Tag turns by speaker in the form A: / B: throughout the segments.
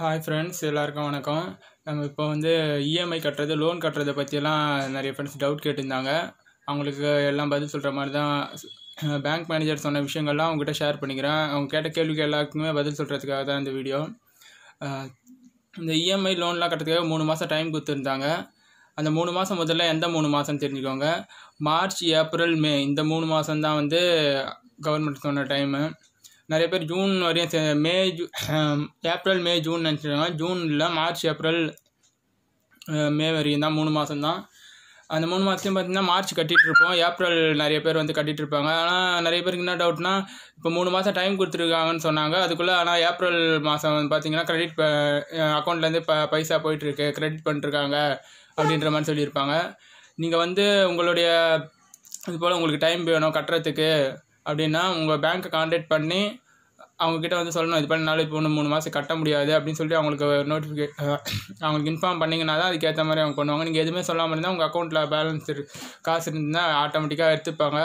A: hi friends எல்லாருக்கும் வணக்கம் நம்ம இப்போ வந்து இஎம்ஐ e கட்டுறது லோன் கட்டுறதை பற்றியெல்லாம் நிறைய ஃப்ரெண்ட்ஸ் டவுட் கேட்டிருந்தாங்க அவங்களுக்கு எல்லாம் பதில் சொல்கிற மாதிரி தான் பேங்க் மேனேஜர் சொன்ன விஷயங்கள்லாம் அவங்ககிட்ட ஷேர் பண்ணிக்கிறேன் அவங்க கேட்ட கேள்விக்கு எல்லாருக்குமே பதில் சொல்கிறதுக்காக தான் இந்த வீடியோ இந்த இஎம்ஐ e லோன்லாம் கட்டுறதுக்காக மூணு மாதம் டைம் கொடுத்துருந்தாங்க அந்த மூணு மாதம் முதல்ல எந்த மூணு மாதம் தெரிஞ்சுக்கோங்க மார்ச் ஏப்ரல் மே இந்த மூணு மாதம் தான் வந்து கவர்மெண்ட் சொன்ன டைமு நிறைய பேர் ஜூன் வரையும் மே ஜூ ஏப்ரல் மே ஜூன் நினச்சிருக்காங்க ஜூன் இல்லை மார்ச் ஏப்ரல் மே வரையும் தான் மூணு மாதம் தான் அந்த மூணு மாதத்தையும் பார்த்திங்கன்னா மார்ச் இருப்போம் ஏப்ரல் நிறைய பேர் வந்து கட்டிகிட்ருப்பாங்க ஆனால் நிறைய பேருக்கு என்ன டவுட்னா இப்போ மூணு மாதம் டைம் கொடுத்துருக்காங்கன்னு சொன்னாங்க அதுக்குள்ளே ஆனால் ஏப்ரல் மாதம் வந்து பார்த்திங்கன்னா க்ரெடிட் அக்கௌண்ட்லேருந்து ப பைசா போயிட்டுருக்கு க்ரெடிட் பண்ணிட்டுருக்காங்க அப்படின்ற மாதிரி சொல்லியிருப்பாங்க நீங்கள் வந்து உங்களுடைய இதுபோல் உங்களுக்கு டைம் வேணும் கட்டுறதுக்கு அப்படின்னா உங்கள் பேங்க்கை காண்டாக்ட் பண்ணி அவங்கக்கிட்ட வந்து சொல்லணும் இது பண்ணி நாலு இப்போ ஒன்று மூணு மாதம் கட்ட முடியாது அப்படின்னு சொல்லிட்டு அவங்களுக்கு நோட்டிஃபிகேஷன் அவங்களுக்கு இன்ஃபார்ம் பண்ணிங்கன்னா தான் அதுக்கேற்ற மாதிரி அவங்க பண்ணுவாங்க நீங்கள் எதுவுமே சொல்லாமல் இருந்தால் உங்கள் அக்கௌண்ட்டில் பேலன்ஸ் காசு இருந்தால் ஆட்டோமேட்டிக்காக எடுத்துப்பாங்க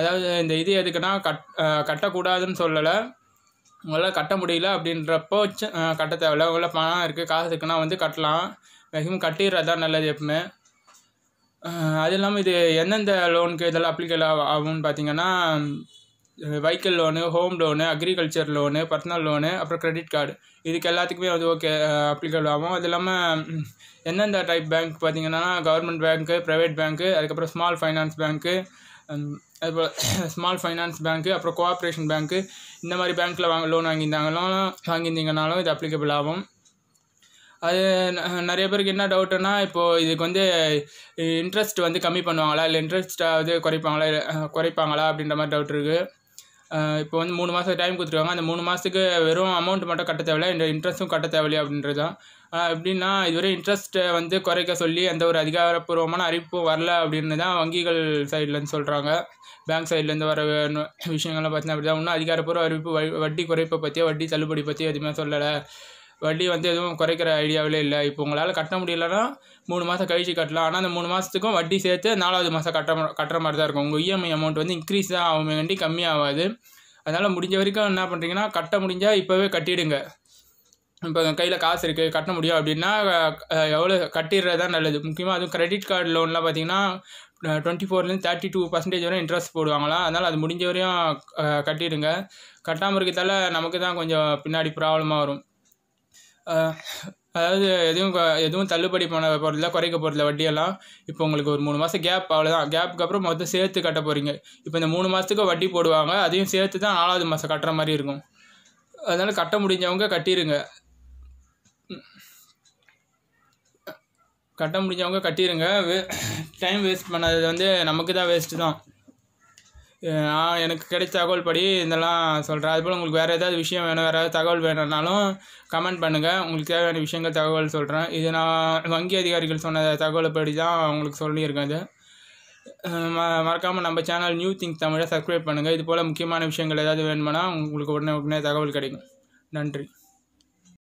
A: அதாவது இந்த இது எதுக்குன்னா கட் கட்டக்கூடாதுன்னு சொல்லலை உங்களால் கட்ட முடியல அப்படின்றப்போ கட்ட தேவையில்ல உங்கள பணம் இருக்குது காசு இருக்குன்னா வந்து கட்டலாம் மேக்ஸிமம் கட்டிடுறது தான் நல்லது எப்பவுமே அது இல்லாமல் இது எந்தெந்த லோனுக்கு இதெல்லாம் அப்ளிகல் ஆகும்னு பார்த்தீங்கன்னா vehicle loan home loan agriculture loan personal loan அப்புறம் கிரெடிட் கார்டு இதுக்கு எல்லாத்துக்குமே அது ஓகே அப்ளிகபிள் ஆகும் அது இல்லாமல் எந்தெந்த டைப் பேங்க் பார்த்தீங்கன்னா கவர்மெண்ட் பேங்க்கு ப்ரைவேட் பேங்க்கு அதுக்கப்புறம் ஸ்மால் ஃபைனான்ஸ் பேங்க்கு அதுபோல் ஸ்மால் ஃபைனான்ஸ் பேங்க்கு அப்புறம் கோஆப்ரேஷன் பேங்க்கு இந்த மாதிரி பேங்க்கில் வாங்க லோன் வாங்கியிருந்தாங்களோ வாங்கியிருந்தீங்கனாலும் இது அப்ளிகபிள் ஆகும் அது நிறைய பேருக்கு என்ன டவுட்டுன்னா இப்போது இதுக்கு வந்து இன்ட்ரெஸ்ட் வந்து கம்மி பண்ணுவாங்களா இல்லை இன்ட்ரெஸ்ட்டாவது குறைப்பாங்களா குறைப்பாங்களா அப்படின்ற மாதிரி டவுட் இருக்குது இப்போ வந்து மூணு மாதம் டைம் கொடுத்துருக்காங்க அந்த மூணு மாதத்துக்கு வெறும் அமௌண்ட் மட்டும் கட்ட தேவையில்லை இந்த இன்ட்ரெஸ்ட்டும் கட்ட தேவையில்லை அப்படின்றது தான் எப்படின்னா இதுவரை இன்ட்ரெஸ்ட்டை வந்து குறைக்க சொல்லி எந்த ஒரு அதிகாரப்பூர்வமான அறிவிப்பும் வரல அப்படின்னு தான் வங்கிகள் சைட்லேருந்து சொல்கிறாங்க பேங்க் சைட்லேருந்து வர விஷயங்கள்லாம் பார்த்தீங்கன்னா அப்படி தான் இன்னும் அதிகாரப்பூர்வ அறிவிப்பு வட்டி குறைப்பை பற்றியோ வட்டி தள்ளுபடி பற்றியோ எதுவுமே சொல்லலை வட்டி வந்து எதுவும் குறைக்கிற ஐடியாவிலே இல்லை இப்போ உங்களால் கட்ட முடியலன்னா மூணு மாதம் கழிச்சு கட்டலாம் ஆனால் அந்த மூணு மாதத்துக்கும் வட்டி சேர்த்து நாலாவது மாதம் கட்ட கட்டுற மாதிரி தான் இருக்கும் உங்கள் இஎம்ஐ அமௌண்ட் வந்து இன்க்ரீஸ் தான் ஆகும் வண்டி கம்மியாகாது அதனால் முடிஞ்ச வரைக்கும் என்ன பண்ணுறீங்கன்னா கட்ட முடிஞ்சால் இப்போவே கட்டிடுங்க இப்போ கையில் காசு இருக்குது கட்ட முடியும் அப்படின்னா எவ்வளோ கட்டிடுறது தான் நல்லது முக்கியமாக அதுவும் கிரெடிட் கார்டு லோன்லாம் பார்த்தீங்கன்னா டுவெண்ட்டி ஃபோர்லேருந்து தேர்ட்டி டூ பர்சன்டேஜ் வரையும் இன்ட்ரெஸ்ட் போடுவாங்களா அதனால் அது முடிஞ்ச வரையும் கட்டிடுங்க கட்டாமல் இருக்கிறதால நமக்கு தான் கொஞ்சம் பின்னாடி ப்ராப்ளமாக வரும் அதாவது எதுவும் எதுவும் தள்ளுபடி பண்ண போகிறதில்ல குறைக்க போகிறதில்ல வட்டியெல்லாம் இப்போ உங்களுக்கு ஒரு மூணு மாதம் கேப் அவ்வளோதான் கேப்புக்கு அப்புறம் மொத்தம் சேர்த்து கட்ட போகிறீங்க இப்போ இந்த மூணு மாதத்துக்கு வட்டி போடுவாங்க அதையும் சேர்த்து தான் நாலாவது மாதம் கட்டுற மாதிரி இருக்கும் அதனால் கட்ட முடிஞ்சவங்க கட்டிடுங்க கட்ட முடிஞ்சவங்க கட்டிடுங்க வே டைம் வேஸ்ட் பண்ணது வந்து நமக்கு தான் வேஸ்ட்டு தான் எனக்கு கிடைத்த தகவல் படி இதெல்லாம் சொல்கிறேன் அதுபோல் உங்களுக்கு வேறு ஏதாவது விஷயம் வேணும் வேறு ஏதாவது தகவல் வேணும்னாலும் கமெண்ட் பண்ணுங்கள் உங்களுக்கு தேவையான விஷயங்கள் தகவல் சொல்கிறேன் இது நான் வங்கி அதிகாரிகள் சொன்ன தகவலை படி தான் உங்களுக்கு சொல்லியிருக்கேன் அது ம மறக்காமல் நம்ம சேனல் நியூ திங்க் தமிழை சப்ஸ்கிரைப் பண்ணுங்கள் இது போல் முக்கியமான விஷயங்கள் ஏதாவது வேணுமானா உங்களுக்கு உடனே உடனே தகவல் கிடைக்கும் நன்றி